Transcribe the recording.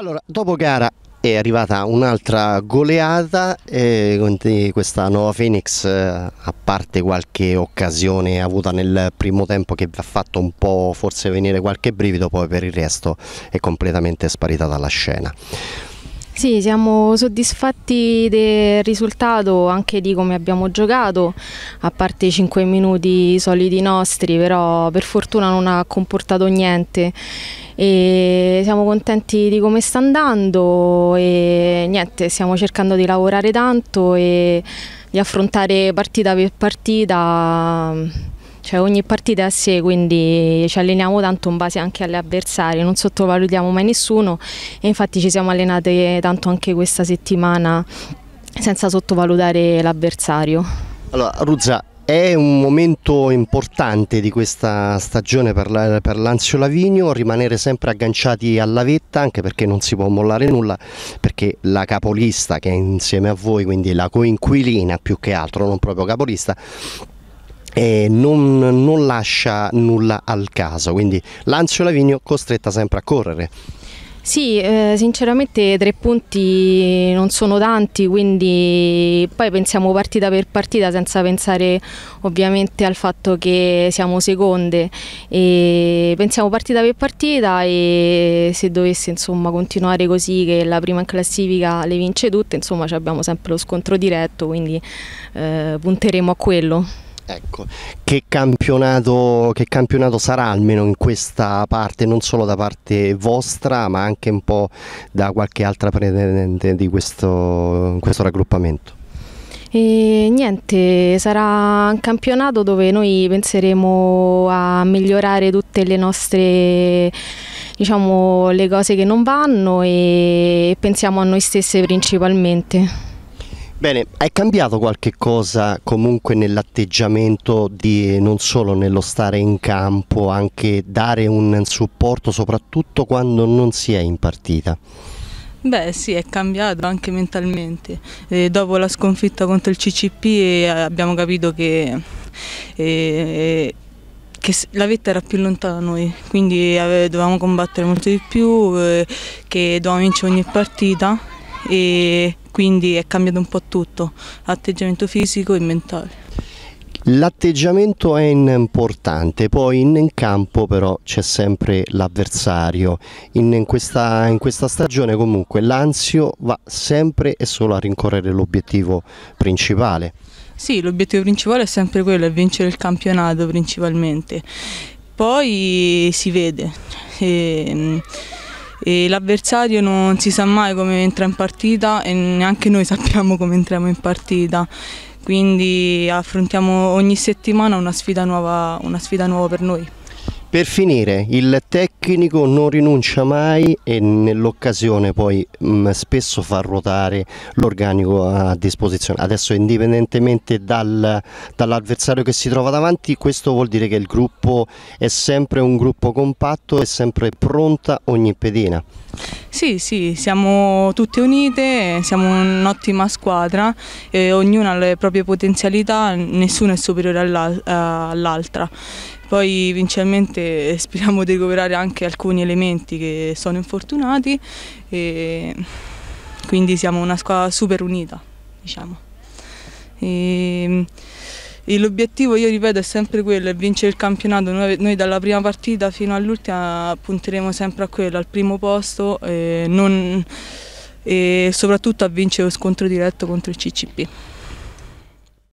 Allora, dopo gara è arrivata un'altra goleata eh, questa nuova Phoenix eh, a parte qualche occasione avuta nel primo tempo che vi ha fatto un po' forse venire qualche brivido poi per il resto è completamente sparita dalla scena sì, siamo soddisfatti del risultato anche di come abbiamo giocato, a parte i 5 minuti solidi nostri, però per fortuna non ha comportato niente. E siamo contenti di come sta andando e niente, stiamo cercando di lavorare tanto e di affrontare partita per partita, cioè ogni partita a sé, quindi ci alleniamo tanto in base anche alle avversarie, non sottovalutiamo mai nessuno e infatti ci siamo allenate tanto anche questa settimana senza sottovalutare l'avversario. Allora, Ruzza, è un momento importante di questa stagione per, la, per Lanzio Lavinio, rimanere sempre agganciati alla vetta anche perché non si può mollare nulla, perché la capolista che è insieme a voi, quindi la coinquilina più che altro, non proprio capolista, non, non lascia nulla al caso, quindi Lanzio Lavinio costretta sempre a correre. Sì, eh, sinceramente tre punti non sono tanti, quindi poi pensiamo partita per partita senza pensare ovviamente al fatto che siamo seconde. E pensiamo partita per partita e se dovesse insomma, continuare così che la prima in classifica le vince tutte, insomma abbiamo sempre lo scontro diretto, quindi eh, punteremo a quello. Ecco, che campionato, che campionato, sarà almeno in questa parte, non solo da parte vostra ma anche un po' da qualche altra pretendente di questo, questo raggruppamento? E niente, sarà un campionato dove noi penseremo a migliorare tutte le nostre diciamo le cose che non vanno e pensiamo a noi stesse principalmente. Bene, è cambiato qualche cosa comunque nell'atteggiamento di non solo nello stare in campo, anche dare un supporto soprattutto quando non si è in partita? Beh sì, è cambiato anche mentalmente. E eh, dopo la sconfitta contro il CCP eh, abbiamo capito che, e, eh, che la vetta era più lontana da noi, quindi dovevamo combattere molto di più, che dovevamo vincere ogni partita e quindi è cambiato un po' tutto, atteggiamento fisico e mentale. L'atteggiamento è importante, poi in campo però c'è sempre l'avversario, in questa, in questa stagione comunque l'anzio va sempre e solo a rincorrere l'obiettivo principale. Sì, l'obiettivo principale è sempre quello, è vincere il campionato principalmente, poi si vede. E, mm, l'avversario non si sa mai come entra in partita e neanche noi sappiamo come entriamo in partita. Quindi affrontiamo ogni settimana una sfida nuova, una sfida nuova per noi. Per finire, il tecnico non rinuncia mai e nell'occasione poi mh, mm, spesso fa ruotare l'organico a disposizione. Adesso indipendentemente dal, dall'avversario che si trova davanti, questo vuol dire che il gruppo è sempre un gruppo compatto e sempre pronta ogni pedina. Sì, sì, siamo tutte unite, siamo un'ottima squadra, eh, ognuna ha le proprie potenzialità, nessuno è superiore all'altra. Poi vincialmente speriamo di recuperare anche alcuni elementi che sono infortunati e quindi siamo una squadra super unita, diciamo. E, ehm, e l'obiettivo, io ripeto, è sempre quello, è vincere il campionato. Noi, noi dalla prima partita fino all'ultima punteremo sempre a quello, al primo posto e, eh, non, e soprattutto a vincere lo scontro diretto contro il CCP.